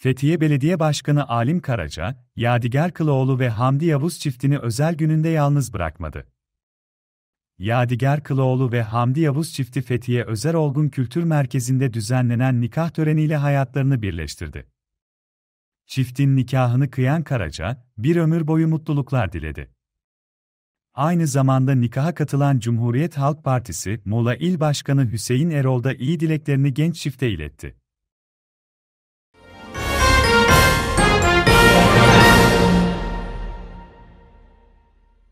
Fethiye Belediye Başkanı Alim Karaca, Yadigar Kılıoğlu ve Hamdi Yavuz çiftini özel gününde yalnız bırakmadı. Yadigar Kılıoğlu ve Hamdi Yavuz çifti Fethiye Özer Olgun Kültür Merkezi'nde düzenlenen nikah töreniyle hayatlarını birleştirdi. Çiftin nikahını kıyan Karaca, bir ömür boyu mutluluklar diledi. Aynı zamanda nikaha katılan Cumhuriyet Halk Partisi, Muğla İl Başkanı Hüseyin Erol da iyi dileklerini genç çifte iletti.